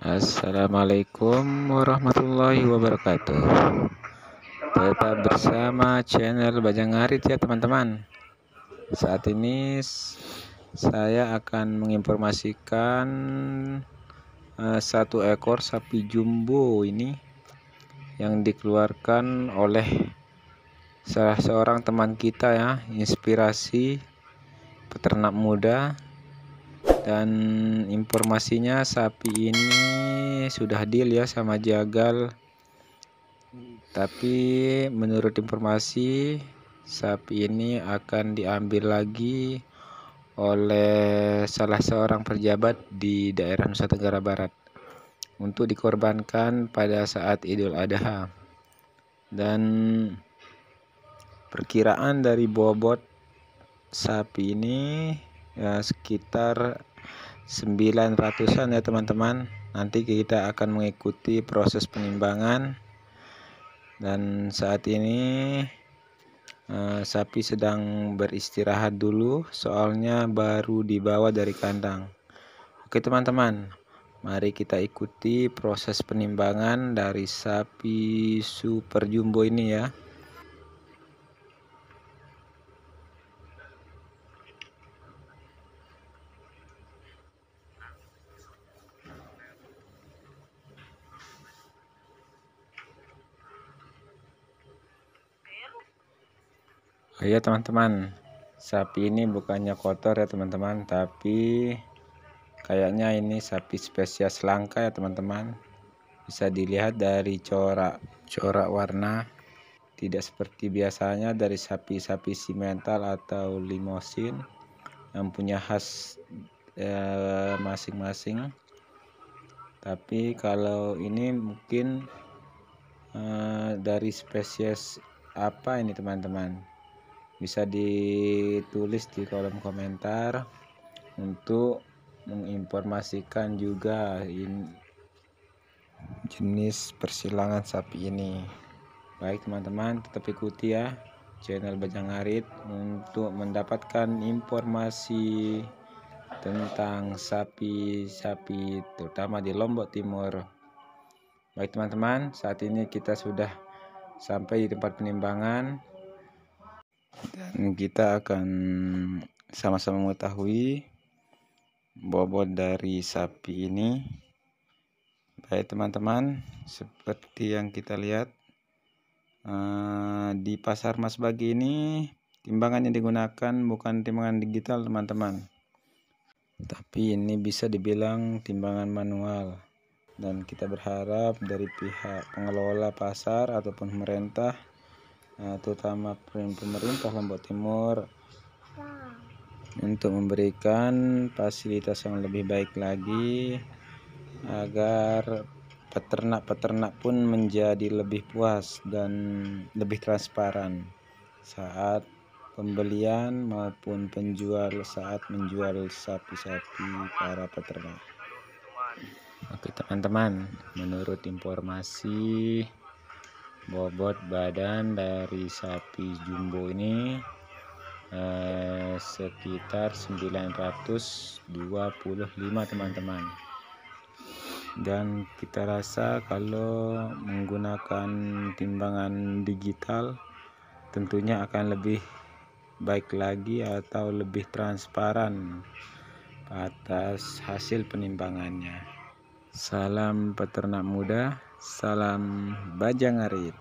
Assalamualaikum warahmatullahi wabarakatuh Tetap bersama channel Bajang Arit ya teman-teman Saat ini saya akan menginformasikan eh, satu ekor sapi jumbo ini yang dikeluarkan oleh salah seorang teman kita ya inspirasi peternak muda dan informasinya sapi ini sudah deal ya sama jagal tapi menurut informasi sapi ini akan diambil lagi oleh salah seorang pejabat di daerah Nusa Tenggara Barat untuk dikorbankan pada saat Idul Adha dan perkiraan dari bobot sapi ini ya, sekitar 900-an ya teman-teman nanti kita akan mengikuti proses penimbangan dan saat ini uh, sapi sedang beristirahat dulu soalnya baru dibawa dari kandang oke teman-teman mari kita ikuti proses penimbangan dari sapi super jumbo ini ya Oke ya teman-teman sapi ini bukannya kotor ya teman-teman tapi kayaknya ini sapi spesies langka ya teman-teman bisa dilihat dari corak-corak warna tidak seperti biasanya dari sapi-sapi simental atau limosin yang punya khas eh, masing-masing tapi kalau ini mungkin eh, dari spesies apa ini teman-teman bisa ditulis di kolom komentar untuk menginformasikan juga in, jenis persilangan sapi ini baik teman-teman tetap ikuti ya channel Bajang Arit untuk mendapatkan informasi tentang sapi-sapi terutama di Lombok Timur baik teman-teman saat ini kita sudah sampai di tempat penimbangan dan kita akan sama-sama mengetahui bobot dari sapi ini baik teman-teman seperti yang kita lihat eh, di pasar mas bagi ini timbangan yang digunakan bukan timbangan digital teman-teman tapi ini bisa dibilang timbangan manual dan kita berharap dari pihak pengelola pasar ataupun pemerintah Ah, terutama pemerintah Lombok Timur untuk memberikan fasilitas yang lebih baik lagi agar peternak-peternak pun menjadi lebih puas dan lebih transparan saat pembelian maupun penjual saat menjual sapi-sapi para peternak. Oke teman-teman, menurut informasi bobot badan dari sapi jumbo ini eh, sekitar 925 teman-teman dan kita rasa kalau menggunakan timbangan digital tentunya akan lebih baik lagi atau lebih transparan atas hasil penimbangannya Salam peternak muda, salam Bajang Arit.